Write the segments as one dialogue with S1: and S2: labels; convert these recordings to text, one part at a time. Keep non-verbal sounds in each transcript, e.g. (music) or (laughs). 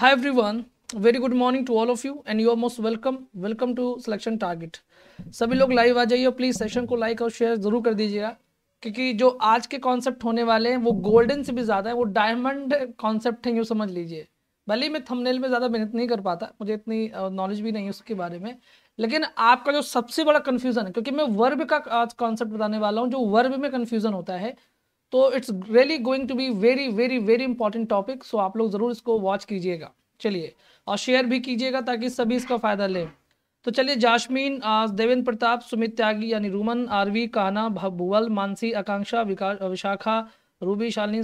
S1: high everyone very good morning to all of you and you are most welcome welcome to selection target सभी लोग live आ जाइए please session को like और share जरूर कर दीजिएगा क्योंकि जो आज के कॉन्सेप्ट होने वाले हैं वो गोल्डन से भी ज्यादा है वो डायमंड कॉन्सेप्ट है यू समझ लीजिए भले मैं थंबनेल में ज़्यादा मेहनत नहीं कर पाता मुझे इतनी नॉलेज भी नहीं है उसके बारे में लेकिन आपका जो सबसे बड़ा कन्फ्यूज़न है क्योंकि मैं वर्ब का आज कॉन्सेप्ट बताने वाला हूँ जो वर्ब में कन्फ्यूज़न होता है तो it's really going to be very very very important topic so आप लोग ज़रूर इसको वॉच कीजिएगा चलिए और शेयर भी कीजिएगा ताकि सभी इसका फ़ायदा लें तो चलिए जाशमीन देवेंद्र प्रताप सुमित त्यागी यानी रूमन आरवी काना भुवल मानसी आकांक्षा विशाखा रूबी शालिनी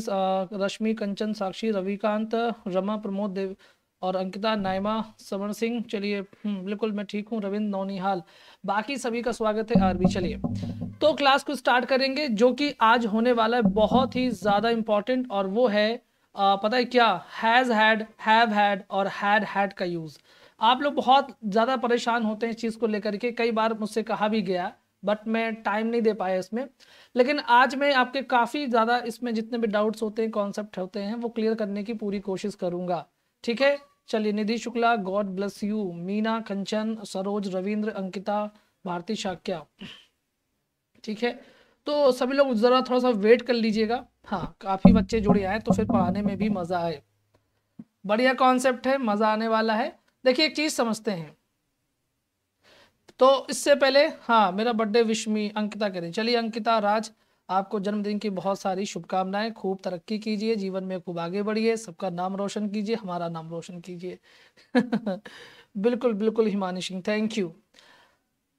S1: रश्मि कंचन साक्षी रविकांत रमा प्रमोद देव और अंकिता नाइमा समर सिंह चलिए हम्म, बिल्कुल मैं ठीक हूँ रविंद्र नौनिहाल बाकी सभी का स्वागत है आरबी चलिए तो क्लास को स्टार्ट करेंगे जो कि आज होने वाला है बहुत ही ज़्यादा इम्पॉर्टेंट और वो है आ, पता है क्या हैज़ हैड हैव हैड और हैड हैड का यूज़ आप लोग बहुत ज़्यादा परेशान होते हैं इस चीज़ को लेकर के कई बार मुझसे कहा भी गया बट मैं टाइम नहीं दे पाया इसमें लेकिन आज मैं आपके काफ़ी ज़्यादा इसमें जितने भी डाउट्स होते हैं कॉन्सेप्ट होते हैं वो क्लियर करने की पूरी कोशिश करूंगा ठीक है चलिए Nidhi Shukla God bless you Meena Kanchan Saroj Ravindra Ankita Bharti Shakya ठीक है तो सभी लोग ज़रा थोड़ा सा वेट कर लीजिएगा हाँ काफ़ी बच्चे जुड़े आए तो फिर पढ़ाने में भी मज़ा आए बढ़िया कॉन्सेप्ट है मज़ा आने वाला है देखिए एक चीज़ समझते हैं तो इससे पहले हाँ मेरा बर्थडे विश्मी अंकिता अंकिता करें चलिए अंकिता राज आपको जन्मदिन की बहुत सारी शुभकामनाएं खूब तरक्की कीजिए जीवन में खूब आगे बढ़िए सबका नाम रोशन कीजिए हमारा नाम रोशन कीजिए (laughs) बिल्कुल बिल्कुल हिमानी सिंह थैंक यू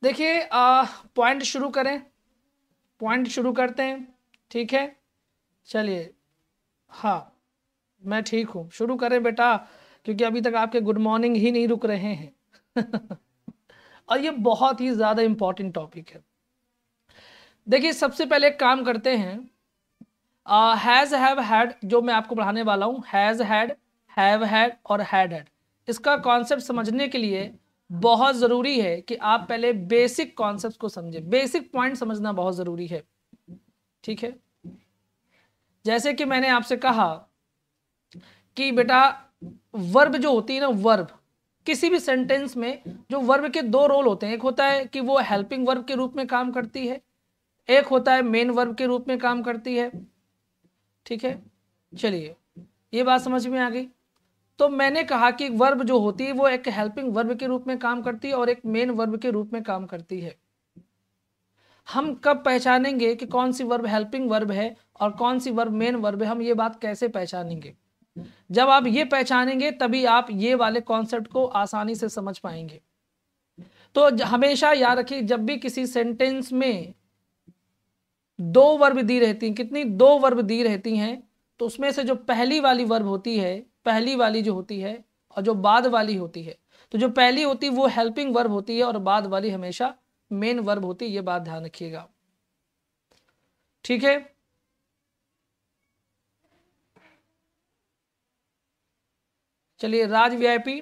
S1: देखिए पॉइंट शुरू करें पॉइंट शुरू करते हैं ठीक है चलिए हाँ मैं ठीक हूँ शुरू करें बेटा क्योंकि अभी तक आपके गुड मॉर्निंग ही नहीं रुक रहे हैं (laughs) और ये बहुत ही ज़्यादा इम्पॉर्टेंट टॉपिक है देखिए सबसे पहले एक काम करते हैं हैज़ हैव हैड जो मैं आपको पढ़ाने वाला हूँ हैज़ हैड हैव हैड और हैड हैड इसका कॉन्सेप्ट समझने के लिए बहुत ज़रूरी है कि आप पहले बेसिक कॉन्सेप्ट को समझें बेसिक पॉइंट समझना बहुत ज़रूरी है ठीक है जैसे कि मैंने आपसे कहा कि बेटा वर्ब जो होती है ना वर्ब किसी भी सेंटेंस में जो वर्ब के दो रोल होते हैं एक होता है कि वो हेल्पिंग वर्ब के रूप में काम करती है एक होता है मेन वर्ब के रूप में काम करती है ठीक है चलिए ये बात समझ में आ गई तो मैंने कहा कि वर्ब जो होती है वो एक हेल्पिंग वर्ब के रूप में काम करती है और एक मेन वर्ब के रूप में काम करती है हम कब पहचानेंगे कि कौन सी वर्ब हेल्पिंग वर्ब है और कौन सी वर्ब मेन वर्ब है हम ये बात कैसे पहचानेंगे जब आप ये पहचानेंगे तभी आप ये वाले कॉन्सेप्ट को आसानी से समझ पाएंगे तो हमेशा याद रखिए जब भी किसी सेंटेंस में दो वर्ब दी रहती हैं कितनी दो वर्ब दी रहती हैं तो उसमें से जो पहली वाली वर्ब होती है पहली वाली जो होती है और जो बाद वाली होती है तो जो पहली होती है वो हेल्पिंग वर्ब होती है और बाद वाली हमेशा मेन वर्ब होती है ये बात ध्यान रखिएगा ठीक है चलिए राज वीआईपी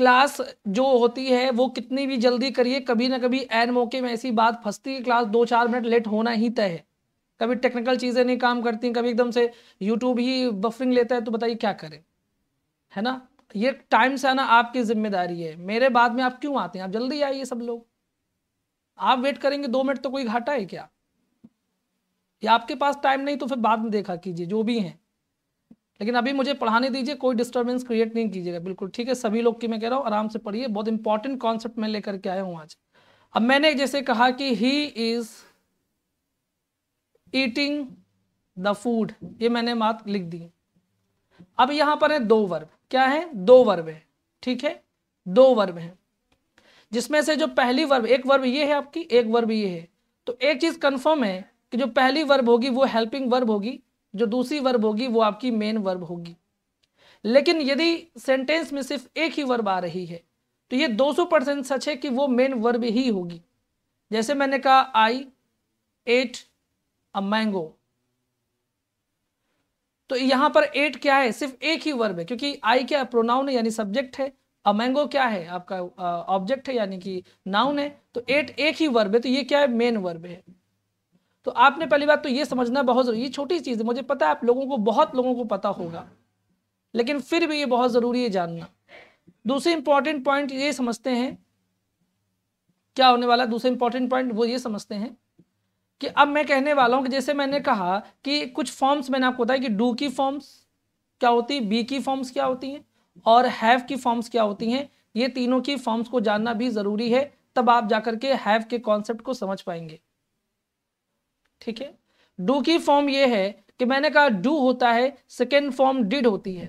S1: क्लास जो होती है वो कितनी भी जल्दी करिए कभी ना कभी एन मौके में ऐसी बात फंसती है क्लास दो चार मिनट लेट होना ही तय है कभी टेक्निकल चीज़ें नहीं काम करती कभी एकदम से यूट्यूब ही बफरिंग लेता है तो बताइए क्या करें है ना ये टाइम से आना आपकी जिम्मेदारी है मेरे बाद में आप क्यों आते हैं आप जल्दी आइए सब लोग आप वेट करेंगे दो मिनट तो कोई घाटा है क्या या आपके पास टाइम नहीं तो फिर बाद में देखा कीजिए जो भी हैं लेकिन अभी मुझे पढ़ाने दीजिए कोई डिस्टर्बेंस क्रिएट नहीं कीजिएगा बिल्कुल ठीक है सभी लोग की मैं कह रहा हूँ आराम से पढ़िए बहुत इंपॉर्टेंट कॉन्सेप्ट मैं लेकर के आया हूँ आज अब मैंने जैसे कहा कि he is eating the food ये मैंने बात लिख दी अब यहां पर है दो वर्ब क्या है दो वर्ब है ठीक है दो वर्ब है जिसमें से जो पहली वर्ब एक वर्ब ये है आपकी एक वर्ब ये है तो एक चीज़ कन्फर्म है कि जो पहली वर्ब होगी वो हेल्पिंग वर्ब होगी जो दूसरी वर्ब होगी वो आपकी मेन वर्ब होगी लेकिन यदि सेंटेंस में सिर्फ एक ही वर्ब आ रही है तो ये 200 परसेंट सच है कि वो मेन वर्ब ही होगी जैसे मैंने कहा आई एट अ मैंगो तो यहां पर एट क्या है सिर्फ एक ही वर्ब है क्योंकि आई क्या प्रोनाउन है यानी सब्जेक्ट है अ मैंगो क्या है आपका ऑब्जेक्ट uh, है यानी कि नाउन है तो एट एक ही वर्ब है तो ये क्या है मेन वर्ब है तो आपने पहली बात तो ये समझना बहुत ज़रूरी ये छोटी चीज़ है मुझे पता है आप लोगों को बहुत लोगों को पता होगा लेकिन फिर भी ये बहुत ज़रूरी है जानना दूसरे इंपॉर्टेंट पॉइंट ये समझते हैं क्या होने वाला दूसरा इंपॉर्टेंट पॉइंट वो ये समझते हैं कि अब मैं कहने वाला हूँ कि जैसे मैंने कहा कि कुछ फॉर्म्स मैंने आपको बताया कि डू की फॉर्म्स क्या होती है बी की फॉर्म्स क्या होती हैं और हैव की फॉर्म्स क्या होती हैं ये तीनों की फॉर्म्स को जानना भी ज़रूरी है तब आप जाकर के हैव के कॉन्सेप्ट को समझ पाएंगे ठीक है डू की फॉर्म ये है कि मैंने कहा डू होता है सेकेंड फॉर्म डिड होती है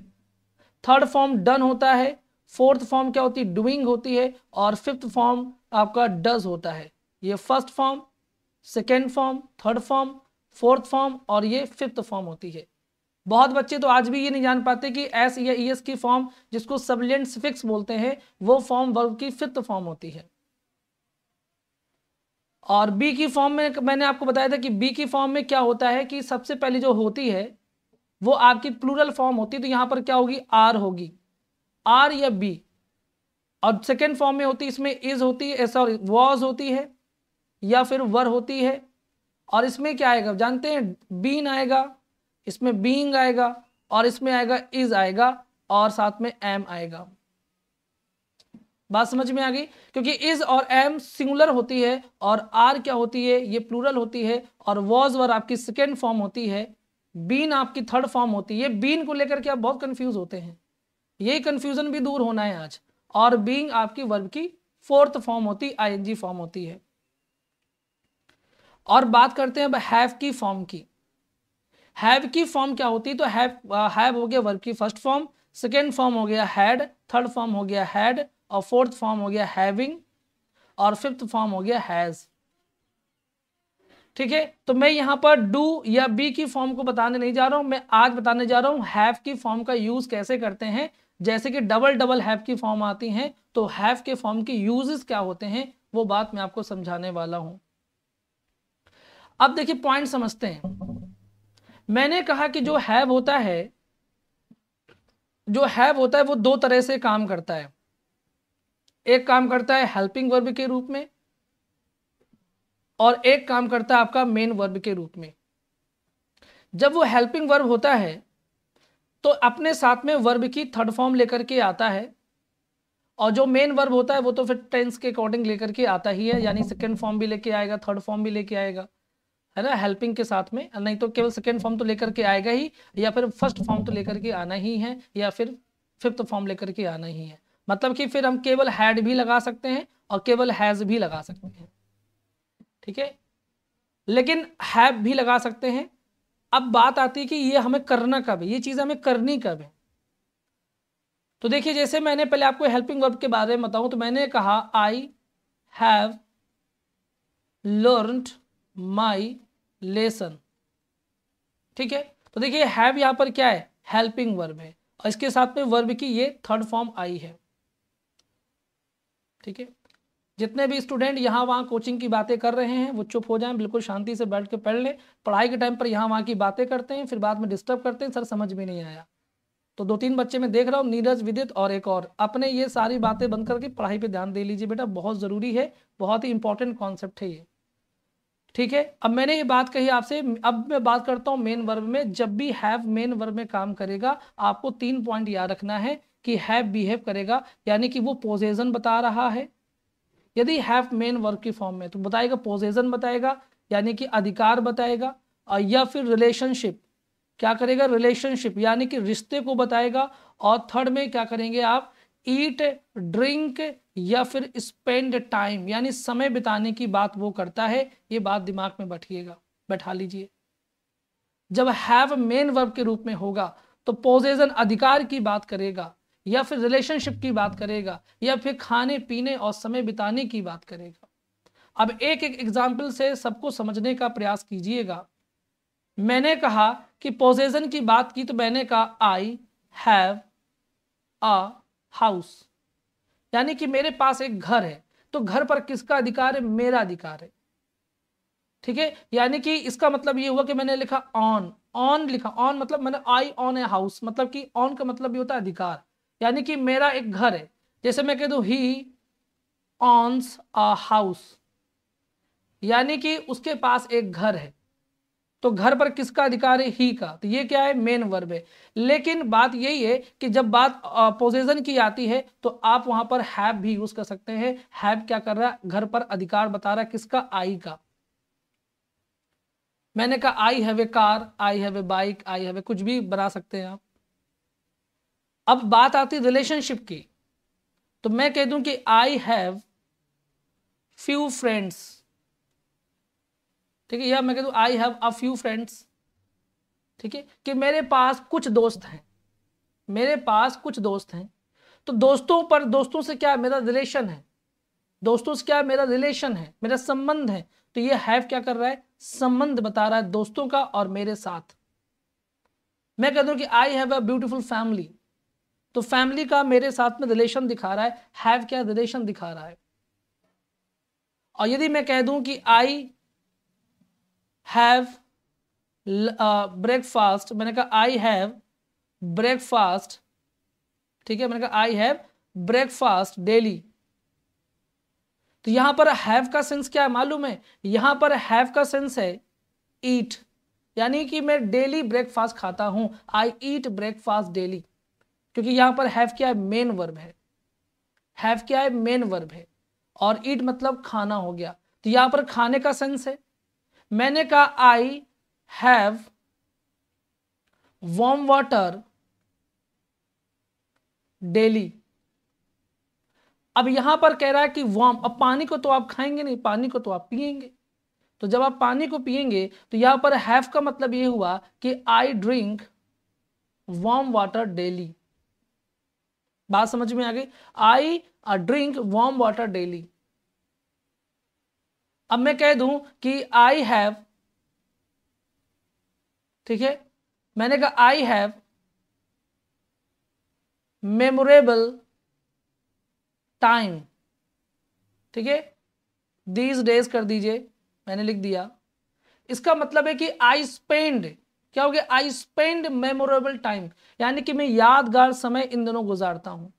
S1: थर्ड फॉर्म डन होता है फोर्थ फॉर्म क्या होती है डूइंग होती है और फिफ्थ फॉर्म आपका डज होता है ये first form second form third form fourth form और ये फिफ्थ फॉर्म होती है बहुत बच्चे तो आज भी ये नहीं जान पाते कि एस या ई e एस की फॉर्म जिसको सबलियंट फिक्स बोलते हैं वो फॉर्म वर्ग की फिफ्थ फॉर्म होती है और बी की फॉर्म में मैंने आपको बताया था कि बी की फॉर्म में क्या होता है कि सबसे पहले जो होती है वो आपकी प्लूरल फॉर्म होती है तो यहाँ पर क्या होगी आर होगी आर या बी और सेकेंड फॉर्म में होती इसमें इज होती है सॉरी वॉज होती है या फिर वर होती है और इसमें क्या आएगा जानते हैं बीन आएगा इसमें बींग आएगा और इसमें आएगा इज आएगा और साथ में एम आएगा बात समझ में आ गई क्योंकि इज और एम सिंगुलर होती है और आर क्या होती है ये प्लूरल होती है और वॉज वर आपकी सेकेंड फॉर्म होती है बीन आपकी थर्ड फॉर्म होती है बीन को लेकर के आप बहुत कंफ्यूज होते हैं ये कंफ्यूजन भी दूर होना है आज और बीइंग आपकी वर्ब की फोर्थ फॉर्म होती आईएनजी फॉर्म होती है और बात करते हैं अब हैव की फॉर्म की हैव की फॉर्म क्या होती तो हैव हैव uh, हो गया वर्ब की फर्स्ट फॉर्म सेकेंड फॉर्म हो गया हैड थर्ड फॉर्म हो गया हैड और फोर्थ फॉर्म हो गया हैविंग और फिफ्थ फॉर्म हो गया हैज़ ठीक है तो मैं यहां पर डू या बी की फॉर्म को बताने नहीं जा रहा हूं मैं आज बताने जा रहा हूं हैव की फॉर्म का यूज़ कैसे करते हैं जैसे कि डबल डबल हैव की फॉर्म आती हैं तो हैव के फॉर्म के यूजेस क्या होते हैं वो बात मैं आपको समझाने वाला हूं अब देखिए पॉइंट समझते हैं मैंने कहा कि जो हैव होता है जो हैव होता है वो दो तरह से काम करता है एक काम करता है हेल्पिंग वर्ब के रूप में और एक काम करता है आपका मेन वर्ब के रूप में जब वो हेल्पिंग वर्ब होता है तो अपने साथ में वर्ब की थर्ड फॉर्म लेकर के आता है और जो मेन वर्ब होता है वो तो फिर टेंस के अकॉर्डिंग लेकर के आता ही है यानी सेकेंड फॉर्म भी लेके आएगा थर्ड फॉर्म भी लेके आएगा है ना हेल्पिंग के साथ में नहीं तो केवल सेकेंड फॉर्म तो लेकर के आएगा ही या फिर फर्स्ट फॉर्म तो लेकर के आना ही है या फिर फिफ्थ फॉर्म लेकर के आना ही है मतलब कि फिर हम केवल हैड भी लगा सकते हैं और केवल हैज़ भी लगा सकते हैं ठीक है लेकिन हैव भी लगा सकते हैं अब बात आती है कि ये हमें करना कब है ये चीज़ हमें करनी कब है तो देखिए जैसे मैंने पहले आपको हेल्पिंग वर्ब के बारे में बताऊं तो मैंने कहा I have learn my lesson ठीक है तो देखिए हैव यहां पर क्या है हेल्पिंग वर्ब है और इसके साथ में वर्ब की ये थर्ड फॉर्म आई है ठीक है जितने भी स्टूडेंट यहाँ वहाँ कोचिंग की बातें कर रहे हैं वो चुप हो जाएं बिल्कुल शांति से बैठ के पढ़ लें पढ़ाई के टाइम पर यहाँ वहाँ की बातें करते हैं फिर बाद में डिस्टर्ब करते हैं सर समझ में नहीं आया तो दो तीन बच्चे मैं देख रहा हूँ नीरज विदित और एक और अपने ये सारी बातें बंद करके पढ़ाई पर ध्यान दे लीजिए बेटा बहुत ज़रूरी है बहुत ही इंपॉर्टेंट कॉन्सेप्ट है ये ठीक है अब मैंने ये बात कही आपसे अब मैं बात करता हूँ मेन वर्ब में जब भी हैव मेन वर्ब में काम करेगा आपको तीन पॉइंट याद रखना है कि हैव बिहेव करेगा यानी कि वो पोजेजन बता रहा है यदि हैव मेन वर्क की फॉर्म में तो बताएगा पोजेजन बताएगा यानी कि अधिकार बताएगा या फिर रिलेशनशिप क्या करेगा रिलेशनशिप यानी कि रिश्ते को बताएगा और थर्ड में क्या करेंगे आप ईट ड्रिंक या फिर स्पेंड टाइम यानी समय बिताने की बात वो करता है ये बात दिमाग में बैठिएगा बैठा लीजिए जब हैव मेन वर्ब के रूप में होगा तो पोजेजन अधिकार की बात करेगा या फिर रिलेशनशिप की बात करेगा या फिर खाने पीने और समय बिताने की बात करेगा अब एक एक एग्जाम्पल से सबको समझने का प्रयास कीजिएगा मैंने कहा कि पोजेजन की बात की तो मैंने कहा आई हैव अ हाउस यानी कि मेरे पास एक घर है तो घर पर किसका अधिकार है मेरा अधिकार है ठीक है यानी कि इसका मतलब ये हुआ कि मैंने लिखा ऑन ऑन लिखा ऑन मतलब मैंने आई ऑन ए हाउस मतलब कि ऑन का मतलब ये होता है अधिकार यानी कि मेरा एक घर है जैसे मैं कह दू ही ऑन्स अ हाउस यानी कि उसके पास एक घर है तो घर पर किसका अधिकार है ही का तो ये क्या है मेन वर्ब है लेकिन बात यही है कि जब बात पोजेशन की आती है तो आप वहां पर हैव भी यूज कर सकते हैं हैव क्या कर रहा है घर पर अधिकार बता रहा है किसका आई का मैंने कहा I have a car I have a bike I have a कुछ भी बना सकते हैं आप अब बात आती रिलेशनशिप की तो मैं कह दूं कि आई हैव फ्यू फ्रेंड्स ठीक है या मैं कह दूं I have a few friends ठीक है कि मेरे पास कुछ दोस्त हैं मेरे पास कुछ दोस्त हैं तो दोस्तों पर दोस्तों से क्या मेरा रिलेशन है दोस्तों से क्या मेरा रिलेशन है मेरा संबंध है तो ये हैव क्या कर रहा है संबंध बता रहा है दोस्तों का और मेरे साथ मैं कह दूं कि I have a beautiful family तो फैमिली का मेरे साथ में रिलेशन दिखा रहा है हैव क्या रिलेशन दिखा रहा है और यदि मैं कह दूं कि आई हैव ब्रेकफास्ट मैंने कहा आई हैव ब्रेकफास्ट ठीक है मैंने कहा आई हैव ब्रेकफास्ट डेली तो यहां पर हैव का सेंस क्या है मालूम है यहां पर हैव का सेंस है ईट यानी कि मैं डेली ब्रेकफास्ट खाता हूं आई ईट ब्रेकफास्ट डेली क्योंकि यहां पर हैव क्या है मेन वर्ब है हैव क्या है मेन वर्ब है और ईट मतलब खाना हो गया तो यहां पर खाने का सेंस है मैंने कहा I have warm water daily अब यहां पर कह रहा है कि वार्म अब पानी को तो आप खाएंगे नहीं पानी को तो आप पिएंगे तो जब आप पानी को पिएंगे तो यहां पर हैव का मतलब ये हुआ कि I drink warm water daily बात समझ में आ गई I drink warm water daily अब मैं कह दूं कि आई हैव ठीक है मैंने कहा आई हैव मेमोरेबल टाइम ठीक है दीज डेज कर दीजिए मैंने लिख दिया इसका मतलब है कि आई स्पेंड क्या हो गया आई स्पेंड मेमोरेबल टाइम यानी कि मैं यादगार समय इन दोनों गुजारता हूं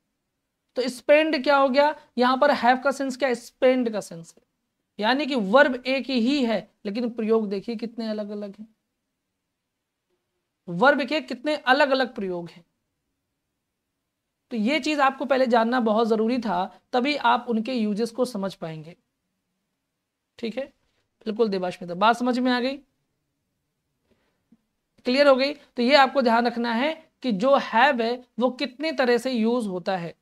S1: तो स्पेंड क्या हो गया यहां पर हैव का सेंस क्या स्पेंड का सेंस है यानी कि वर्ब एक ही है लेकिन प्रयोग देखिए कितने अलग अलग हैं वर्ब के कितने अलग अलग प्रयोग हैं तो ये चीज आपको पहले जानना बहुत जरूरी था तभी आप उनके यूजेस को समझ पाएंगे ठीक है बिल्कुल देवाश में बात समझ में आ गई क्लियर हो गई तो ये आपको ध्यान रखना है कि जो हैव है वो कितनी तरह से यूज होता है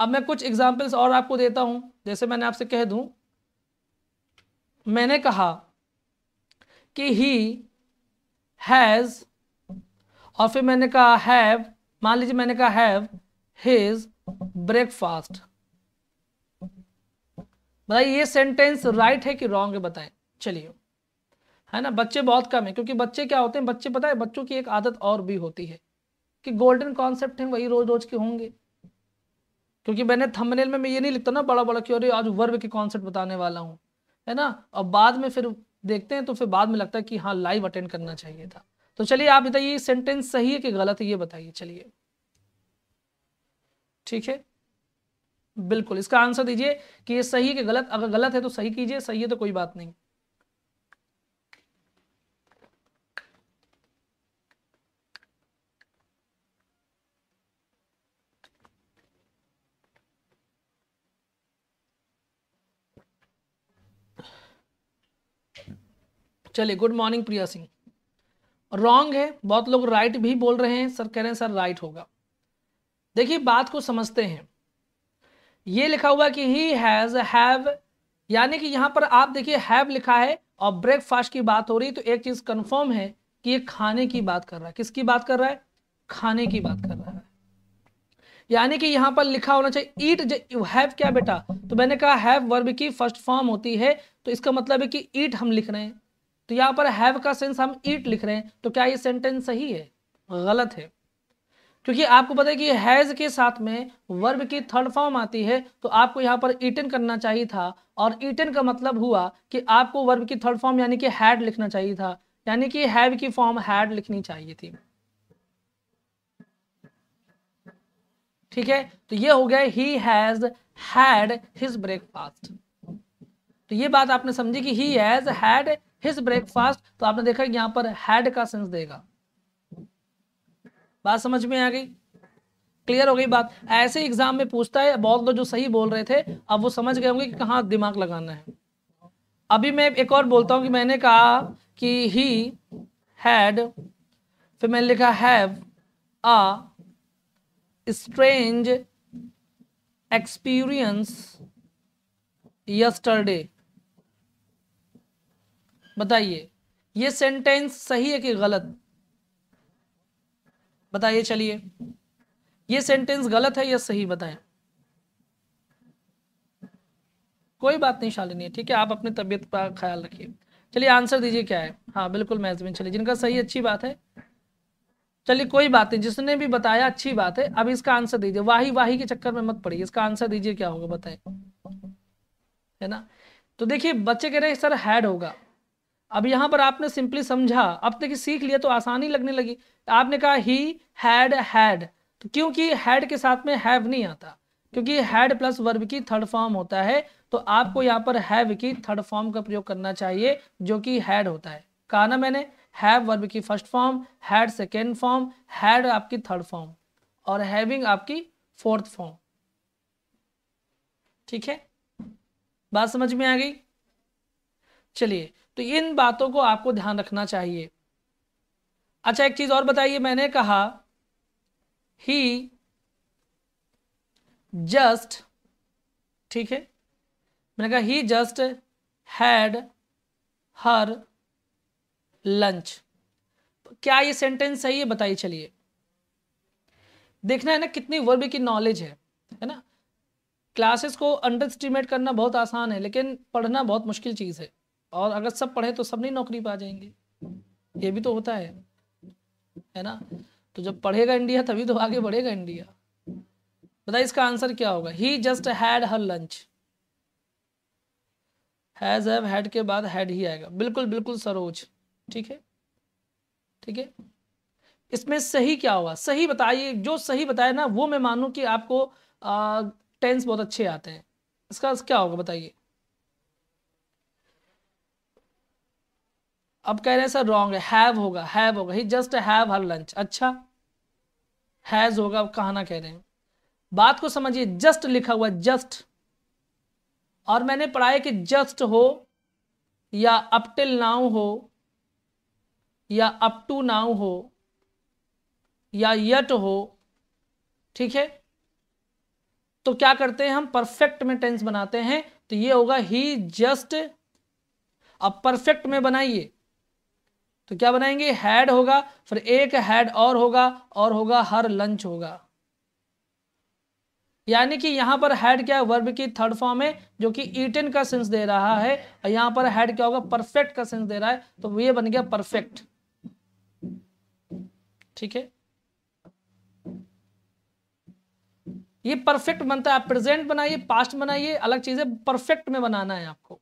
S1: अब मैं कुछ एग्जाम्पल्स और आपको देता हूं जैसे मैंने आपसे कह दूं मैंने कहा कि ही हैज़ और फिर मैंने कहा हैव मान लीजिए मैंने कहा हैव हिज ब्रेकफास्ट बताइए ये सेंटेंस राइट है कि रॉन्ग है बताएं चलिए है ना बच्चे बहुत कम है क्योंकि बच्चे क्या होते हैं बच्चे पता है बच्चों की एक आदत और भी होती है कि गोल्डन कॉन्सेप्ट हैं वही रोज रोज के होंगे क्योंकि मैंने थंबनेल में मैं ये नहीं लिखता ना बड़ा बड़ा क्यों आज वर्ब के कॉन्सेप्ट बताने वाला हूँ है ना और बाद में फिर देखते हैं तो फिर बाद में लगता है कि हाँ लाइव अटेंड करना चाहिए था तो चलिए आप बताइए सेंटेंस सही है कि गलत है ये बताइए चलिए ठीक है बिल्कुल इसका आंसर दीजिए कि ये सही है कि गलत अगर गलत है तो सही कीजिए सही है तो कोई बात नहीं चलिए good morning Priya Singh wrong है बहुत लोग राइट भी बोल रहे हैं सर कह रहे हैं सर राइट होगा देखिए बात को समझते हैं ये लिखा हुआ कि ही हैज़ हैव यानी कि यहाँ पर आप देखिए हैव लिखा है और ब्रेकफास्ट की बात हो रही तो एक चीज़ कन्फर्म है कि ये खाने की बात कर रहा है किसकी बात कर रहा है खाने की बात कर रहा है यानी कि यहाँ पर लिखा होना चाहिए ईट हैव क्या बेटा तो मैंने कहा हैव वर्ब की फर्स्ट फॉर्म होती है तो इसका मतलब है कि ईट हम लिख रहे हैं तो यहां पर हैव का सेंस हम ईट लिख रहे हैं तो क्या ये सेंटेंस सही है गलत है क्योंकि आपको पता है कि हैज़ के साथ में वर्ब की थर्ड फॉर्म आती है तो आपको यहाँ पर ईटन करना चाहिए था और ईटन का मतलब हुआ कि आपको वर्ब की थर्ड फॉर्म यानी कि हैड लिखना चाहिए था यानी कि हैव की फॉर्म हैड लिखनी चाहिए थी ठीक है तो ये हो गया he has had his breakfast तो ये बात आपने समझी कि he has had his breakfast तो आपने देखा यहाँ पर हैड का सेंस देगा बात समझ में आ गई क्लियर हो गई बात ऐसे एग्जाम में पूछता है बहुत लोग जो सही बोल रहे थे अब वो समझ गए होंगे कि कहाँ दिमाग लगाना है अभी मैं एक और बोलता हूँ कि मैंने कहा कि ही हैड फिर मैंने लिखा have a strange experience yesterday बताइए ये सेंटेंस सही है कि गलत बताइए चलिए ये सेंटेंस गलत है या सही बताएं कोई बात नहीं शालिनी है ठीक है आप अपनी तबीयत का ख्याल रखिए चलिए आंसर दीजिए क्या है हाँ बिल्कुल मैजमिन चलिए जिनका सही अच्छी बात है चलिए कोई बात नहीं जिसने भी बताया अच्छी बात है अब इसका आंसर दीजिए वाही वाही के चक्कर में मत पड़िए इसका आंसर दीजिए क्या होगा बताएं है ना तो देखिए बच्चे कह रहे हैं सर हैड होगा अब यहाँ पर आपने सिंपली समझा अब तक तो सीख लिया तो आसानी लगने लगी आपने कहा ही हैड हैड तो क्योंकि हैड के साथ में हैव नहीं आता क्योंकि हैड प्लस वर्ब की थर्ड फॉर्म होता है तो आपको यहाँ पर हैव की थर्ड फॉर्म का प्रयोग करना चाहिए जो कि हैड होता है कहा ना मैंने हैव वर्ब की first form had second form had आपकी थर्ड फॉर्म और हैविंग आपकी फोर्थ फॉर्म ठीक है बात समझ में आ गई चलिए तो इन बातों को आपको ध्यान रखना चाहिए अच्छा एक चीज़ और बताइए मैंने कहा ही जस्ट ठीक है मैंने कहा he just had her lunch क्या ये सेंटेंस सही है बताइए चलिए देखना है ना कितनी वर्ब की नॉलेज है है ना क्लासेस को अंडर करना बहुत आसान है लेकिन पढ़ना बहुत मुश्किल चीज़ है और अगर सब पढ़े तो सब नहीं नौकरी पा जाएंगे ये भी तो होता है है ना तो जब पढ़ेगा इंडिया तभी तो आगे बढ़ेगा इंडिया बताइए इसका आंसर क्या होगा he just had her lunch has have had के बाद हैड ही आएगा बिल्कुल बिल्कुल सरोज ठीक है ठीक है इसमें सही क्या हुआ सही बताइए जो सही बताया ना वो मैं मानूं कि आपको आ, टेंस बहुत अच्छे आते हैं इसका क्या होगा बताइए अब कह रहे हैं सर रॉन्ग हैव होगा हैव होगा he just have her lunch अच्छा हैज होगा कहाना कह रहे हैं बात को समझिए जस्ट लिखा हुआ जस्ट और मैंने पढ़ाया कि जस्ट हो या अप टिल नाउ हो या अप टू नाउ हो या यट हो ठीक है तो क्या करते हैं हम परफेक्ट में टेंस बनाते हैं तो ये होगा ही जस्ट अब परफेक्ट में बनाइए तो क्या बनाएंगे हैड होगा फिर एक हैड और होगा और होगा हर लंच होगा यानी कि यहां पर हैड क्या है वर्ब की थर्ड फॉर्म है जो कि ईटन का सेंस दे रहा है और यहां पर हैड क्या होगा परफेक्ट का सेंस दे रहा है तो ये बन गया परफेक्ट ठीक है ये परफेक्ट बनता है आप प्रेजेंट बनाइए पास्ट बनाइए अलग चीजें परफेक्ट में बनाना है आपको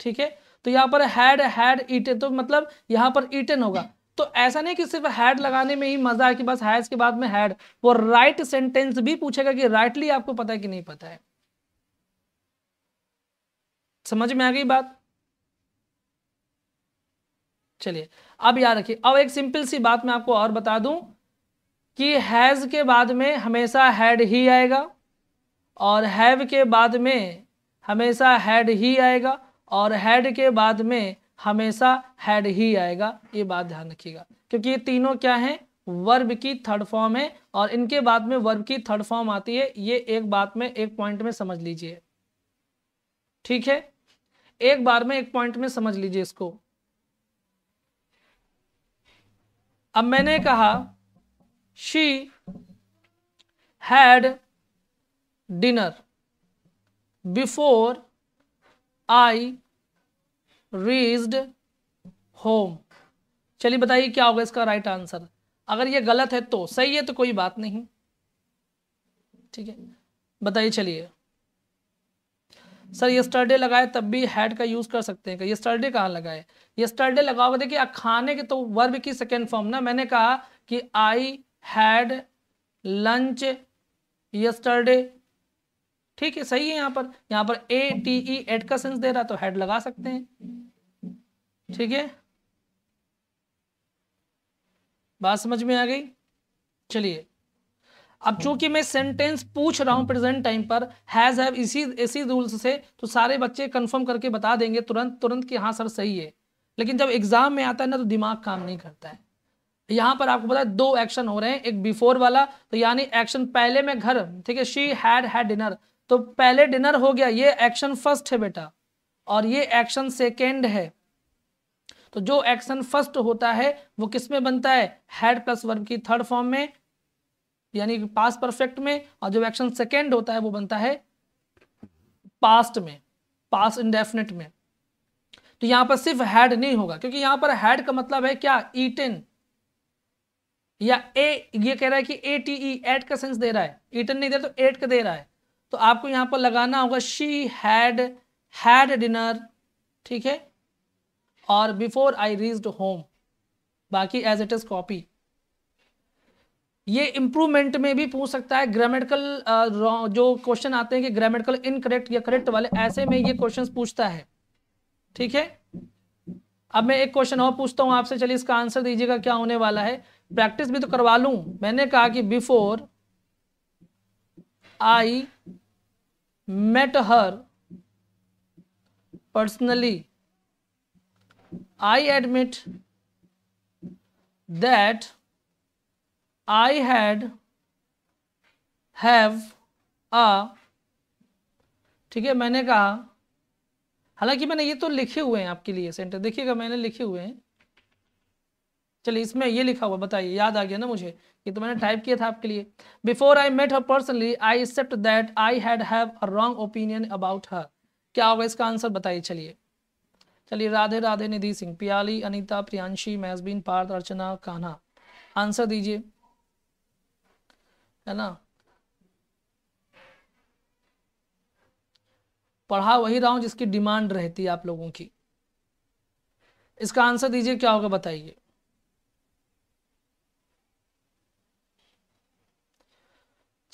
S1: ठीक है तो यहाँ पर हैड हैड ईटन तो मतलब यहाँ पर ईटन होगा तो ऐसा नहीं कि सिर्फ हैड लगाने में ही मजा है कि बस हैज के बाद में हैड वो राइट सेंटेंस भी पूछेगा कि राइटली आपको पता है कि नहीं पता है समझ में आ गई बात चलिए अब याद रखिए अब एक सिंपल सी बात मैं आपको और बता दूं कि हैज़ के बाद में हमेशा हैड ही आएगा और हैव के बाद में हमेशा हैड ही आएगा और हैड के बाद में हमेशा हैड ही आएगा ये बात ध्यान रखिएगा क्योंकि ये तीनों क्या हैं वर्ब की थर्ड फॉर्म है और इनके बाद में वर्ब की थर्ड फॉर्म आती है ये एक बात में एक पॉइंट में समझ लीजिए ठीक है एक बार में एक पॉइंट में समझ लीजिए इसको अब मैंने कहा she had dinner before I reached home चलिए बताइए क्या होगा इसका राइट आंसर अगर ये गलत है तो सही है तो कोई बात नहीं ठीक है बताइए चलिए सर ये स्टर्डे लगाए तब भी हैड का यूज़ कर सकते हैं ये स्टर्डे कहाँ लगाए ये स्टर्डे लगाओगे देखिए खाने के तो वर्ब की सेकेंड फॉर्म ना मैंने कहा कि आई हैड लंच यस्टरडे ठीक है सही है यहाँ पर यहाँ पर ए टी ई एड का सेंस दे रहा तो हेड लगा सकते हैं ठीक है बात समझ में आ गई चलिए अब चूंकि मैं सेंटेंस पूछ रहा हूं प्रेजेंट टाइम पर हैज हैव इसी इसी रूल्स से तो सारे बच्चे कंफर्म करके बता देंगे तुरंत तुरंत कि हाँ सर सही है लेकिन जब एग्जाम में आता है ना तो दिमाग काम नहीं करता है यहां पर आपको पता है दो एक्शन हो रहे हैं एक बिफोर वाला तो यानी एक्शन पहले में घर ठीक है शी हैड है डिनर तो पहले डिनर हो गया ये एक्शन फर्स्ट है बेटा और ये एक्शन सेकेंड है तो जो एक्शन फर्स्ट होता है वो किस में बनता है हेड प्लस वर्ब की थर्ड फॉर्म में यानी पास परफेक्ट में और जो एक्शन सेकेंड होता है वो बनता है पास्ट में पास इंडेफिनेट में तो यहां पर सिर्फ हैड नहीं होगा क्योंकि यहां पर हैड का मतलब है क्या ईटन या ए ये कह रहा है कि ए टी ई एट का सेंस दे रहा है ईटन नहीं दे रहा तो एट का दे रहा है तो आपको यहां पर लगाना होगा शी हैड हैड डिनर ठीक है और बिफोर आई रीज होम बाकी एज इट इज़ कॉपी ये इम्प्रूवमेंट में भी पूछ सकता है ग्रामेटिकल uh, जो क्वेश्चन आते हैं कि ग्रामेटिकल इनकरेक्ट या करेक्ट वाले ऐसे में ये क्वेश्चंस पूछता है ठीक है अब मैं एक क्वेश्चन और पूछता हूं आपसे चलिए इसका आंसर दीजिएगा क्या होने वाला है प्रैक्टिस भी तो करवा लू मैंने कहा कि before I met her personally I admit that I had have a ठीक है मैंने कहा हालांकि मैंने ये तो लिखे हुए हैं आपके लिए सेंटर देखिएगा मैंने लिखे हुए हैं चलिए इसमें ये लिखा हुआ बताइए याद आ गया ना मुझे ये तो मैंने टाइप किया था आपके लिए before I met her personally I accept that I had have a wrong opinion about her क्या होगा इसका आंसर बताइए चलिए चलिए राधे राधे निधि सिंह पियाली अनिता प्रियांशी मैजबीन पार्थ अर्चना कान्हा आंसर दीजिए है ना पढ़ा वही रहा हूं जिसकी डिमांड रहती है आप लोगों की इसका आंसर दीजिए क्या होगा बताइए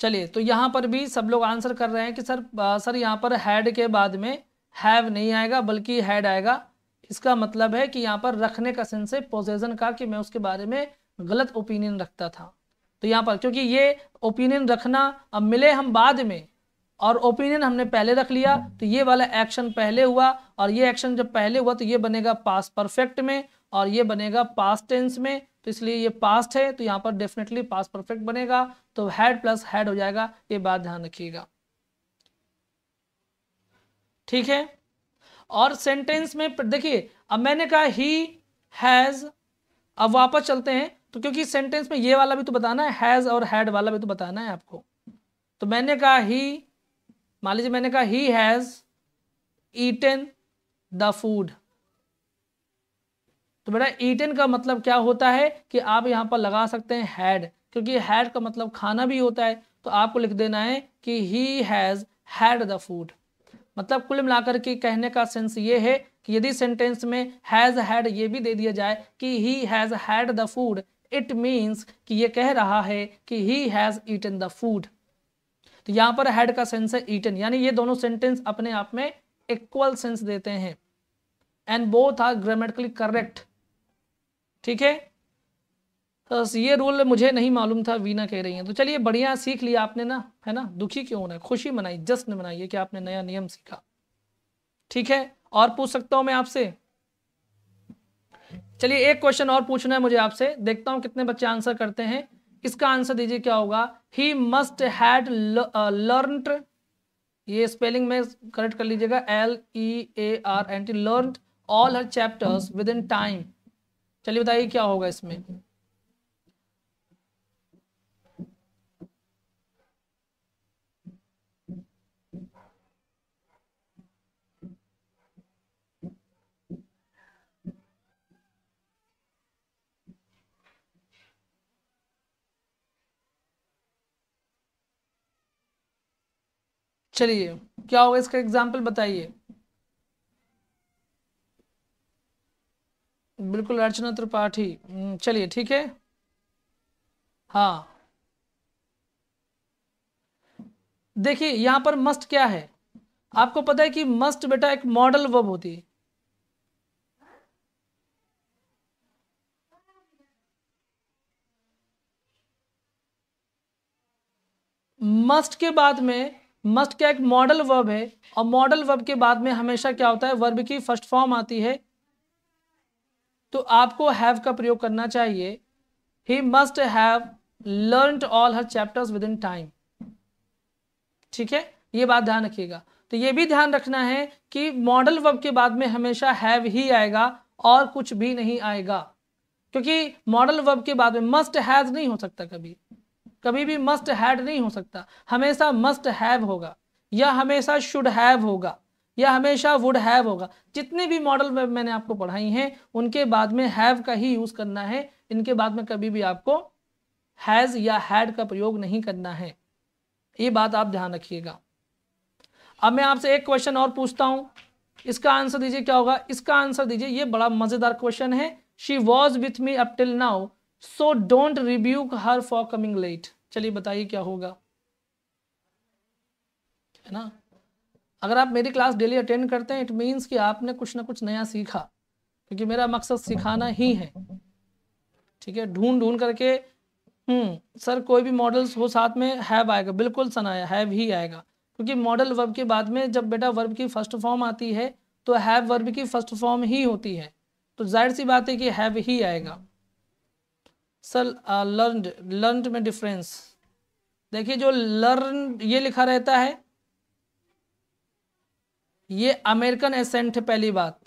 S1: चलिए तो यहाँ पर भी सब लोग आंसर कर रहे हैं कि सर आ, सर यहाँ पर हैड के बाद में हैव नहीं आएगा बल्कि हैड आएगा इसका मतलब है कि यहाँ पर रखने का सेंस है पोजेजन का कि मैं उसके बारे में गलत ओपिनियन रखता था तो यहाँ पर क्योंकि ये ओपिनियन रखना अब मिले हम बाद में और ओपिनियन हमने पहले रख लिया तो ये वाला एक्शन पहले हुआ और ये एक्शन जब पहले हुआ तो ये बनेगा पास परफेक्ट में और ये बनेगा पास टेंस में तो इसलिए ये पास्ट है तो यहाँ पर डेफिनेटली पास्ट परफेक्ट बनेगा तो हैड प्लस हैड हो जाएगा ये बात ध्यान रखिएगा ठीक है और सेंटेंस में देखिए अब मैंने कहा ही हैज़ अब वापस चलते हैं तो क्योंकि सेंटेंस में ये वाला भी तो बताना है हैज़ और हैड वाला भी तो बताना है आपको तो मैंने कहा ही मान लीजिए मैंने कहा he has eaten the food तो बेटा ईटन का मतलब क्या होता है कि आप यहाँ पर लगा सकते हैं हैड क्योंकि हैड का मतलब खाना भी होता है तो आपको लिख देना है कि he has had the food मतलब कुल मिलाकर के कहने का सेंस ये है कि यदि सेंटेंस में हैज़ हैड ये भी दे दिया जाए कि he has had the food it means कि ये कह रहा है कि he has eaten the food तो यहाँ पर हैड का सेंस है ईटन यानी ये दोनों सेंटेंस अपने आप में इक्वल सेंस देते हैं and both are grammatically correct ठीक है तो ये रूल मुझे नहीं मालूम था वीना कह रही हैं तो चलिए बढ़िया सीख लिया आपने ना है ना दुखी क्यों होना है खुशी मनाई जश्न मनाइए कि आपने नया नियम सीखा ठीक है और पूछ सकता हूं मैं आपसे चलिए एक क्वेश्चन और पूछना है मुझे आपसे देखता हूं कितने बच्चे आंसर करते हैं इसका आंसर दीजिए क्या होगा ही मस्ट हैड लर्न ये स्पेलिंग में करेक्ट कर लीजिएगा L E A R N T learn all her chapters within time चलिए बताइए क्या होगा इसमें चलिए क्या होगा इसका एग्जाम्पल बताइए बिल्कुल अर्चना त्रिपाठी हम्म, चलिए ठीक है हाँ देखिए यहां पर मस्ट क्या है आपको पता है कि मस्ट बेटा एक मॉडल वर्ब होती है मस्ट के बाद में मस्ट क्या एक मॉडल वर्ब है और मॉडल वर्ब के बाद में हमेशा क्या होता है वर्ब की फर्स्ट फॉर्म आती है तो आपको हैव का प्रयोग करना चाहिए he must have learn all her chapters within time ठीक है ये बात ध्यान रखिएगा तो ये भी ध्यान रखना है कि मॉडल वर्ब के बाद में हमेशा हैव ही आएगा और कुछ भी नहीं आएगा क्योंकि मॉडल वर्ब के बाद में मस्ट हैज नहीं हो सकता कभी कभी भी मस्ट हैड नहीं हो सकता हमेशा मस्ट हैव होगा या हमेशा शुड हैव होगा या हमेशा वुड हैव होगा जितने भी मॉडल मैंने आपको पढ़ाई हैं उनके बाद में हैव का ही यूज़ करना है इनके बाद में कभी भी आपको हैज़ या हैड का प्रयोग नहीं करना है ये बात आप ध्यान रखिएगा अब मैं आपसे एक क्वेश्चन और पूछता हूं इसका आंसर दीजिए क्या होगा इसका आंसर दीजिए ये बड़ा मज़ेदार क्वेश्चन है she was with me up till now so don't review her for coming late चलिए बताइए क्या होगा है ना अगर आप मेरी क्लास डेली अटेंड करते हैं इट मीन्स कि आपने कुछ ना कुछ नया सीखा क्योंकि मेरा मकसद सिखाना ही है ठीक है ढूंढ ढूंढ करके हम्म, सर कोई भी मॉडल्स हो साथ में हैव आएगा बिल्कुल सनाया हैव ही आएगा क्योंकि मॉडल वर्ब के बाद में जब बेटा वर्ब की फर्स्ट फॉर्म आती है तो हैव वर्ब की फर्स्ट फॉर्म ही होती है तो जाहिर सी बात है कि हैव ही आएगा सर लर्न लर्न में डिफरेंस देखिए जो लर्न ये लिखा रहता है ये अमेरिकन एसेंट है पहली बात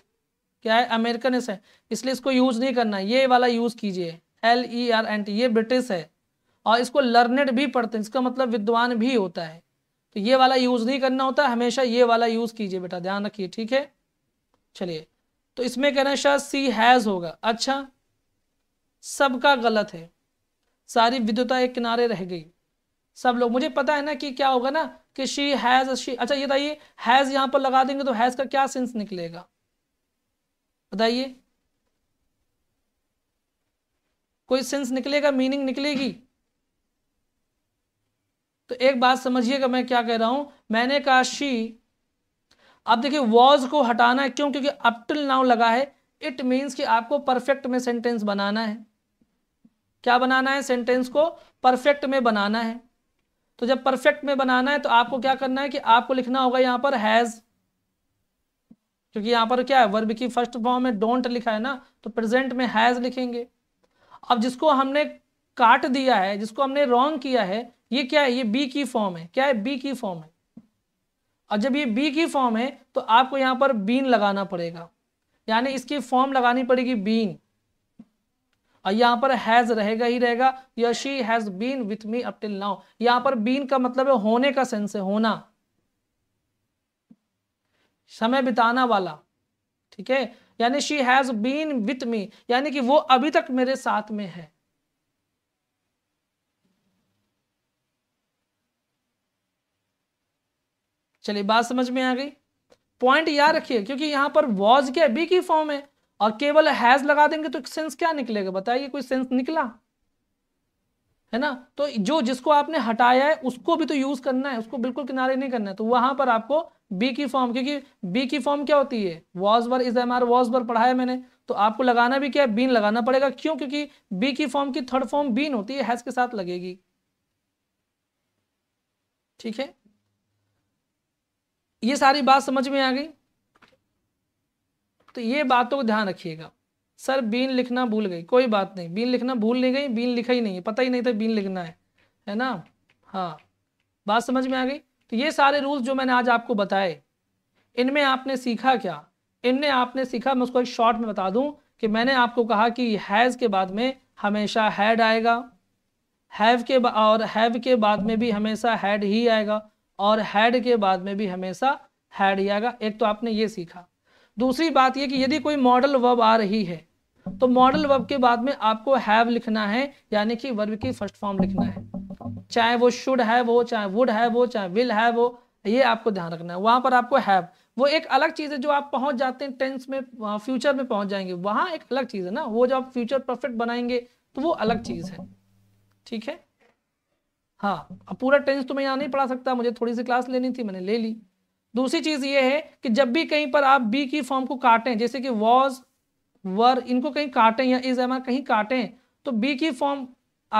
S1: क्या है अमेरिकन एसेंट इसलिए इसको यूज़ नहीं करना ये वाला यूज़ कीजिए L E R N T ये ब्रिटिश है और इसको लर्नेड भी पढ़ते हैं इसका मतलब विद्वान भी होता है तो ये वाला यूज़ नहीं करना होता हमेशा ये वाला यूज़ कीजिए बेटा ध्यान रखिए ठीक है चलिए तो इसमें कहना शायद सी हैज़ होगा अच्छा सबका गलत है सारी विद्युता एक किनारे रह गई सब लोग मुझे पता है ना कि क्या होगा ना कि शी हैज शी अच्छा ये बताइए हैज यहां पर लगा देंगे तो हैज का क्या सेंस निकलेगा बताइए कोई सेंस निकलेगा मीनिंग निकलेगी तो एक बात समझिएगा मैं क्या कह रहा हूं मैंने कहा शी अब देखिए वॉज को हटाना है क्यों क्योंकि अप टिल नाउ लगा है इट मीन्स कि आपको परफेक्ट में सेंटेंस बनाना है क्या बनाना है सेंटेंस को परफेक्ट में बनाना है तो जब परफेक्ट में बनाना है तो आपको क्या करना है कि आपको लिखना होगा यहां पर हैज़ क्योंकि यहां पर क्या है वर्ब की फर्स्ट फॉर्म में डोंट लिखा है ना तो प्रेजेंट में हैज़ लिखेंगे अब जिसको हमने काट दिया है जिसको हमने रॉन्ग किया है ये क्या है ये बी की फॉर्म है क्या है बी की फॉर्म है और जब ये बी की फॉर्म है तो आपको यहां पर बीन लगाना पड़ेगा यानी इसकी फॉर्म लगानी पड़ेगी बीन यहाँ पर हैज रहेगा ही रहेगा या she has been with me up till now यहाँ पर बीन का मतलब है होने का सेंस है होना समय बिताना वाला ठीक है यानी she has been with me यानी कि वो अभी तक मेरे साथ में है चलिए बात समझ में आ गई पॉइंट याद रखिए क्योंकि यहां पर वॉज के अभी की फॉर्म है और केवल हैज लगा देंगे तो सेंस क्या निकलेगा बताइए कोई सेंस निकला है ना तो जो जिसको आपने हटाया है उसको भी तो यूज करना है उसको बिल्कुल किनारे नहीं करना है तो वहां पर आपको बी की फॉर्म क्योंकि बी की फॉर्म क्या होती है was were is am are was were पढ़ाया मैंने तो आपको लगाना भी क्या है बीन लगाना पड़ेगा क्यों क्योंकि बी की फॉर्म की थर्ड फॉर्म बीन होती है हैज के साथ लगेगी ठीक है ये सारी बात समझ में आ गई तो ये बातों को ध्यान रखिएगा सर बीन लिखना भूल गई कोई बात नहीं बीन लिखना भूल नहीं गई बीन लिखा ही नहीं है पता ही नहीं था बीन लिखना है है ना हाँ बात समझ में आ गई तो ये सारे रूल्स जो मैंने आज आपको बताए इनमें आपने सीखा क्या इनमें आपने सीखा मैं उसको एक शॉर्ट में बता दूं कि मैंने आपको कहा कि हैज़ के बाद में हमेशा हैड आएगा हैव के और हैव के बाद में भी हमेशा हैड ही आएगा और हैड के बाद में भी हमेशा हैड ही आएगा एक तो आपने ये सीखा दूसरी बात यह कि यदि कोई मॉडल वर्ब आ रही है तो मॉडल वर्ब के बाद में आपको हैव लिखना है यानी कि वर्ब की फर्स्ट फॉर्म लिखना है चाहे वो शुड है वो चाहे वुड है वो चाहे विल है वो ये आपको ध्यान रखना है वहां पर आपको हैव वो एक अलग चीज़ है जो आप पहुंच जाते हैं टेंस में फ्यूचर में पहुंच जाएंगे वहां एक अलग चीज़ है ना वो जब आप फ्यूचर परफेक्ट बनाएंगे तो वो अलग चीज़ है ठीक है हाँ अब पूरा टेंस तो मैं यहाँ नहीं पढ़ा सकता मुझे थोड़ी सी क्लास लेनी थी मैंने ले ली दूसरी चीज़ ये है कि जब भी कहीं पर आप बी की फॉर्म को काटें जैसे कि वॉज वर इनको कहीं काटें या इज एम कहीं काटें तो बी की फॉर्म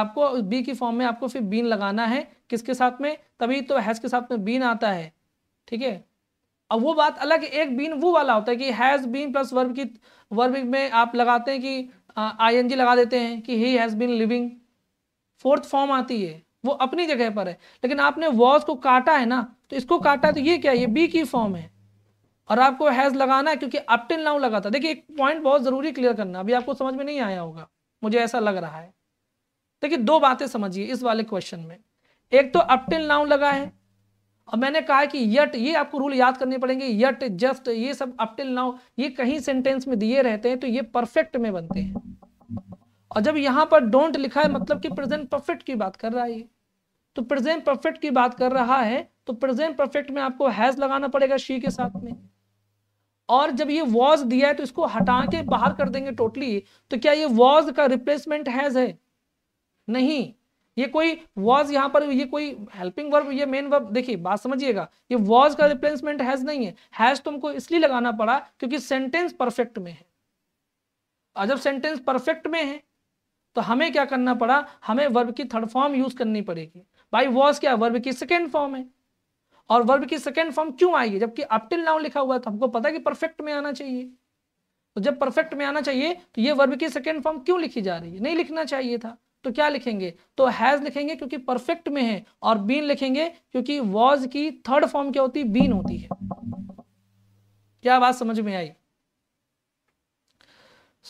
S1: आपको बी की फॉर्म में आपको फिर बीन लगाना है किसके साथ में तभी तो हैज़ के साथ में बीन आता है ठीक है अब वो बात अलग एक बीन वो वाला होता है कि हैज़ बीन प्लस वर्ब की वर्ब में आप लगाते हैं कि आई एन जी लगा देते हैं कि he has been living fourth form आती है वो अपनी जगह पर है लेकिन आपने वॉज को काटा है ना तो इसको काटा तो ये क्या ये बी की फॉर्म है और आपको हैज़ लगाना है क्योंकि अपटिल नाउ लगा था देखिए एक पॉइंट बहुत ज़रूरी क्लियर करना अभी आपको समझ में नहीं आया होगा मुझे ऐसा लग रहा है देखिए दो बातें समझिए इस वाले क्वेश्चन में एक तो अपटिल नाउ लगा है और मैंने कहा कि यट ये आपको रूल याद करने पड़ेंगे यट जस्ट ये सब अपटिल नाउ ये कहीं सेंटेंस में दिए रहते हैं तो ये परफेक्ट में बनते हैं और जब यहां पर डोंट लिखा है मतलब कि प्रेजेंट परफेक्ट की बात कर रहा है तो प्रेजेंट परफेक्ट की बात कर रहा है तो प्रेजेंट परफेक्ट में आपको हैज लगाना पड़ेगा शी के साथ में और जब ये वॉज दिया है तो इसको हटा के बाहर कर देंगे टोटली तो क्या ये वॉज का रिप्लेसमेंट हैज है नहीं ये कोई वॉज यहाँ पर ये कोई हेल्पिंग वर्ब ये मेन वर्ब देखिए बात समझिएगा ये वॉज का रिप्लेसमेंट हैज नहीं है हैज तुमको तो इसलिए लगाना पड़ा क्योंकि सेंटेंस परफेक्ट में है और जब सेंटेंस परफेक्ट में है तो हमें क्या करना पड़ा हमें वर्ब की थर्ड फॉर्म यूज करनी पड़ेगी भाई वॉज क्या वर्ब की सेकेंड फॉर्म है और वर्ब की सेकेंड फॉर्म क्यों आई है जबकि अपटिल नाउ लिखा हुआ है तो हमको पता है कि परफेक्ट में आना चाहिए तो जब परफेक्ट में आना चाहिए तो ये वर्ब की सेकेंड फॉर्म क्यों लिखी जा रही है नहीं लिखना चाहिए था तो क्या लिखेंगे तो हैज लिखेंगे क्योंकि परफेक्ट में है और बीन लिखेंगे क्योंकि वॉज की थर्ड फॉर्म क्या होती है बीन होती है क्या बात समझ में आई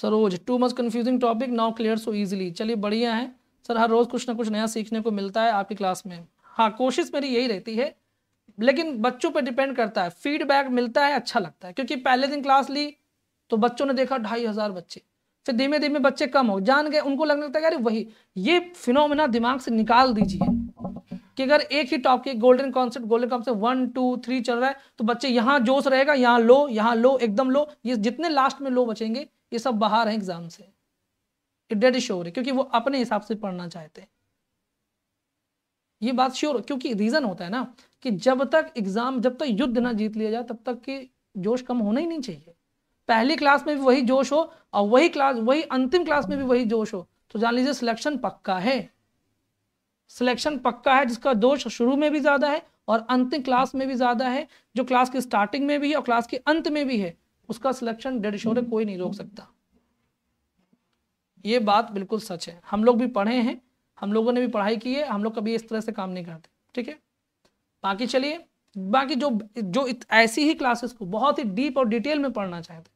S1: Saroj too much confusing topic now clear so easily चलिए बढ़िया है सर हर रोज कुछ ना कुछ नया सीखने को मिलता है आपकी क्लास में हाँ कोशिश मेरी यही रहती है लेकिन बच्चों पे डिपेंड करता है फीडबैक मिलता है अच्छा लगता है क्योंकि पहले दिन क्लास ली तो बच्चों ने देखा ढाई हजार बच्चे फिर धीमे धीमे बच्चे कम हो जान गए उनको लगने लगता है अरे वही ये फिनोमिना दिमाग से निकाल दीजिए कि अगर एक ही topic golden concept golden concept one two three चल रहा है तो बच्चे यहाँ जोश रहेगा यहाँ लो यहाँ लो एकदम लो ये जितने लास्ट में लो बचेंगे ये सब बाहर हैं एग्जाम से डेड शोर है क्योंकि वो अपने हिसाब से पढ़ना चाहते हैं ये बात श्योर क्योंकि रीज़न होता है ना कि जब तक एग्ज़ाम जब तक युद्ध ना जीत लिया जाए तब तक कि जोश कम होना ही नहीं चाहिए पहली क्लास में भी वही जोश हो और वही क्लास वही अंतिम क्लास में भी वही जोश हो तो जान लीजिए सिलेक्शन पक्का है सिलेक्शन पक्का है जिसका दोष शुरू में भी ज़्यादा है और अंतिम क्लास में भी ज़्यादा है जो क्लास की स्टार्टिंग में भी है और क्लास के अंत में भी है उसका सिलेक्शन डेढ़ शोर कोई नहीं रोक सकता ये बात बिल्कुल सच है हम लोग भी पढ़े हैं हम लोगों ने भी पढ़ाई की है हम लोग कभी इस तरह से काम नहीं करते ठीक है बाकी चलिए बाकी जो जो ऐसी ही क्लासेस को बहुत ही डीप और डिटेल में पढ़ना चाहते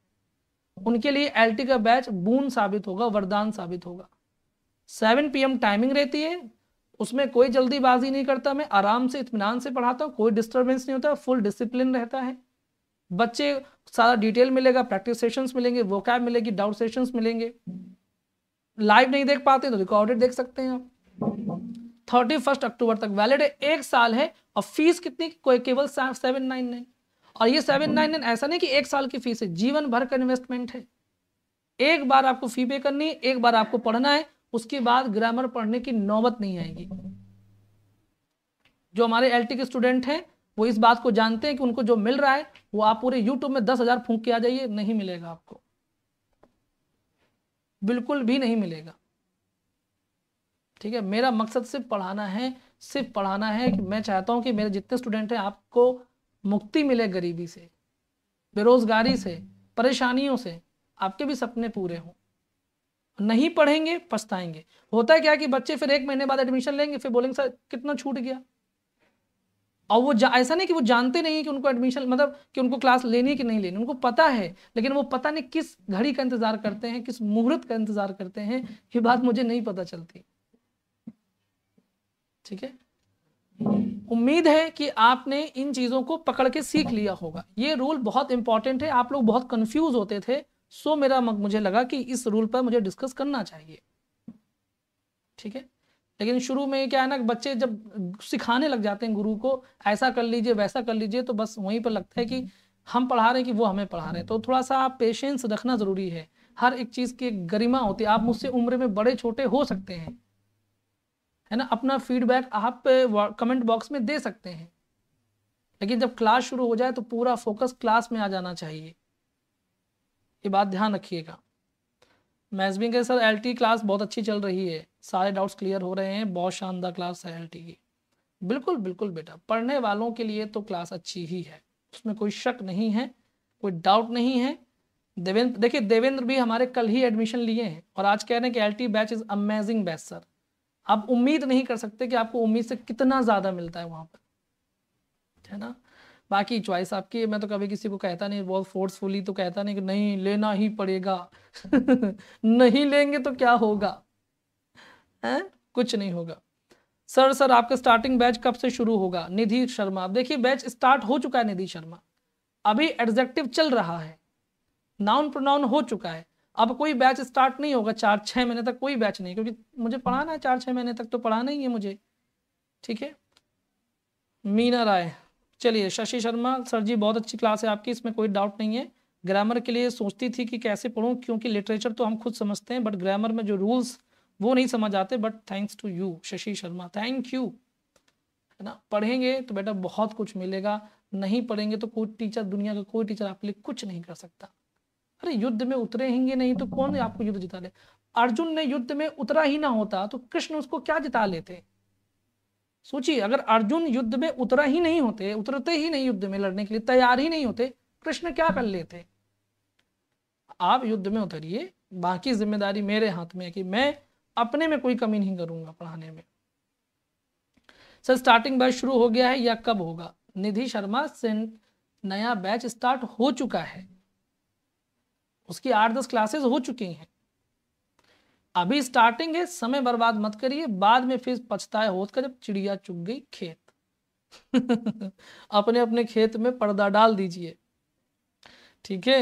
S1: उनके लिए एल का बैच बून साबित होगा वरदान साबित होगा सेवन पीएम टाइमिंग रहती है उसमें कोई जल्दीबाजी नहीं करता मैं आराम से इतमान से पढ़ाता हूँ कोई डिस्टर्बेंस नहीं होता फुल डिसिप्लिन रहता है बच्चे सारा डिटेल मिलेगा प्रैक्टिस सेशंस मिलेंगे वो मिलेगी डाउट सेशंस मिलेंगे लाइव नहीं देख पाते तो रिकॉर्डेड देख सकते हैं आप थर्टी फर्स्ट अक्टूबर तक वैलिड है एक साल है और फीस कितनी कोई केवल सेवन नाइन नाइन
S2: और ये सेवन नाइन नाइन
S1: ऐसा नहीं कि एक साल की फीस है जीवन भर का इन्वेस्टमेंट है एक बार आपको फी पे करनी है एक बार आपको पढ़ना है उसके बाद ग्रामर पढ़ने की नौबत नहीं आएगी जो हमारे एल के स्टूडेंट हैं वो इस बात को जानते हैं कि उनको जो मिल रहा है वो आप पूरे यूट्यूब में दस हजार फूक के आ जाइए नहीं मिलेगा आपको बिल्कुल भी नहीं मिलेगा ठीक है मेरा मकसद सिर्फ पढ़ाना है सिर्फ पढ़ाना है कि मैं चाहता हूं कि मेरे जितने स्टूडेंट हैं आपको मुक्ति मिले गरीबी से बेरोजगारी से परेशानियों से आपके भी सपने पूरे हों नहीं पढ़ेंगे पछताएंगे होता है क्या कि बच्चे फिर एक महीने बाद एडमिशन लेंगे फिर बोलेंगे सर कितना छूट गया और वो ऐसा नहीं कि वो जानते नहीं कि उनको एडमिशन मतलब कि उनको क्लास लेनी कि नहीं लेनी उनको पता है लेकिन वो पता नहीं किस घड़ी का इंतजार करते हैं किस मुहूर्त का इंतजार करते हैं ये बात मुझे नहीं पता चलती ठीक है उम्मीद है कि आपने इन चीज़ों को पकड़ के सीख लिया होगा ये रूल बहुत इंपॉर्टेंट है आप लोग बहुत कंफ्यूज होते थे सो मेरा मुझे लगा कि इस रूल पर मुझे डिस्कस करना चाहिए ठीक है लेकिन शुरू में क्या है ना बच्चे जब सिखाने लग जाते हैं गुरु को ऐसा कर लीजिए वैसा कर लीजिए तो बस वहीं पर लगता है कि हम पढ़ा रहे हैं कि वो हमें पढ़ा रहे हैं तो थोड़ा सा आप पेशेंस रखना ज़रूरी है हर एक चीज़ की एक गरिमा होती है आप मुझसे उम्र में बड़े छोटे हो सकते हैं है ना अपना फीडबैक आप कमेंट बॉक्स में दे सकते हैं लेकिन जब क्लास शुरू हो जाए तो पूरा फोकस क्लास में आ जाना चाहिए ये बात ध्यान रखिएगा मैजबिंग के सर एल क्लास बहुत अच्छी चल रही है सारे डाउट्स क्लियर हो रहे हैं बहुत शानदार क्लास है एल की बिल्कुल बिल्कुल बेटा पढ़ने वालों के लिए तो क्लास अच्छी ही है उसमें कोई शक नहीं है कोई डाउट नहीं है देवेंद्र देखिए देवेंद्र भी हमारे कल ही एडमिशन लिए हैं और आज कह रहे हैं कि L batch is amazing batch sir आप उम्मीद नहीं कर सकते कि आपको उम्मीद से कितना ज़्यादा मिलता है वहाँ पर है ना बाकी चॉइस आपकी मैं तो कभी किसी को कहता नहीं बहुत फोर्सफुली तो कहता नहीं कि नहीं लेना ही पड़ेगा (laughs) नहीं लेंगे तो क्या होगा हैं कुछ नहीं होगा सर सर आपका स्टार्टिंग बैच कब से शुरू होगा निधि शर्मा देखिए बैच स्टार्ट हो चुका है निधि शर्मा अभी एडजेक्टिव चल रहा है नाउन प्रोनाउन हो चुका है अब कोई बैच स्टार्ट नहीं होगा चार छः महीने तक कोई बैच नहीं क्योंकि मुझे पढ़ाना है चार छः महीने तक तो पढ़ाना ही है मुझे ठीक है मीना राय चलिए शशि शर्मा सर जी बहुत अच्छी क्लास है आपकी इसमें कोई डाउट नहीं है ग्रामर के लिए सोचती थी कि कैसे पढ़ूँ क्योंकि लिटरेचर तो हम खुद समझते हैं बट ग्रामर में जो रूल्स वो नहीं समझ आते but thanks to you Shashi Sharma thank you है ना पढ़ेंगे तो बेटा बहुत कुछ मिलेगा नहीं पढ़ेंगे तो कोई टीचर दुनिया का कोई टीचर आपके लिए कुछ नहीं कर सकता अरे युद्ध में उतरेंगे नहीं तो कौन आपको युद्ध जिता ले अर्जुन ने युद्ध में उतरा ही ना होता तो कृष्ण उसको क्या जिता लेते सोचिए अगर अर्जुन युद्ध में उतरा ही नहीं होते उतरते ही नहीं युद्ध में लड़ने के लिए तैयार ही नहीं होते कृष्ण क्या कर लेते आप युद्ध में उतरिए बाकी जिम्मेदारी मेरे हाथ में है कि मैं अपने में कोई कमी नहीं करूंगा पढ़ाने में सर स्टार्टिंग बैच शुरू हो गया है या कब होगा निधि शर्मा से नया बैच स्टार्ट हो चुका है उसकी आठ दस क्लासेस हो चुकी हैं अभी स्टार्टिंग है समय बर्बाद मत करिए बाद में फिर पछताए होश जब चिड़िया चुग गई खेत (laughs) अपने अपने खेत में पर्दा डाल दीजिए ठीक है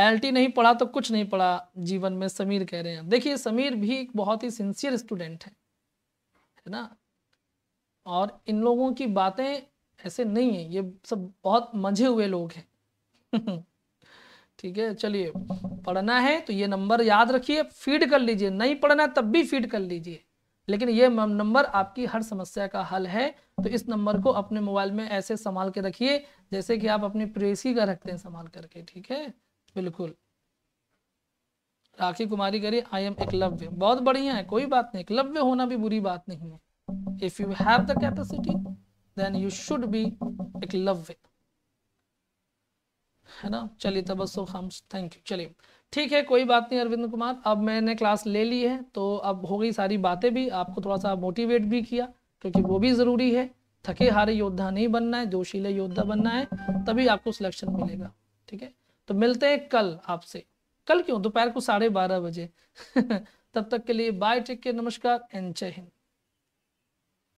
S1: एलटी नहीं पढ़ा तो कुछ नहीं पढ़ा जीवन में समीर कह रहे हैं देखिए समीर भी एक बहुत ही सिंसियर स्टूडेंट है है ना और इन लोगों की बातें ऐसे नहीं है ये सब बहुत मजे हुए लोग हैं (laughs) ठीक है चलिए पढ़ना है तो ये नंबर याद रखिए फीड कर लीजिए नहीं पढ़ना तब भी फीड कर लीजिए लेकिन ये नंबर आपकी हर समस्या का हल है तो इस नंबर को अपने मोबाइल में ऐसे संभाल के रखिए जैसे कि आप अपनी प्रेसी का रखते हैं संभाल करके ठीक है बिल्कुल राखी कुमारी करी आई एम एकलव्य बहुत बढ़िया है कोई बात नहीं एकलव्य होना भी बुरी बात नहीं है if you have the capacity then you should be Eklavya है ना चलिए तबसो हम थैंक यू चलिए ठीक है कोई बात नहीं अरविंद कुमार अब मैंने क्लास ले ली है तो अब हो गई सारी बातें भी आपको थोड़ा सा मोटिवेट भी किया क्योंकि वो भी ज़रूरी है थके हारे योद्धा नहीं बनना है जोशीले योद्धा बनना है तभी आपको सिलेक्शन मिलेगा ठीक है तो मिलते हैं कल आपसे कल क्यों दोपहर को साढ़े बारह बजे (laughs) तब तक के लिए बाय टेक के नमस्कार एंड जय हिंद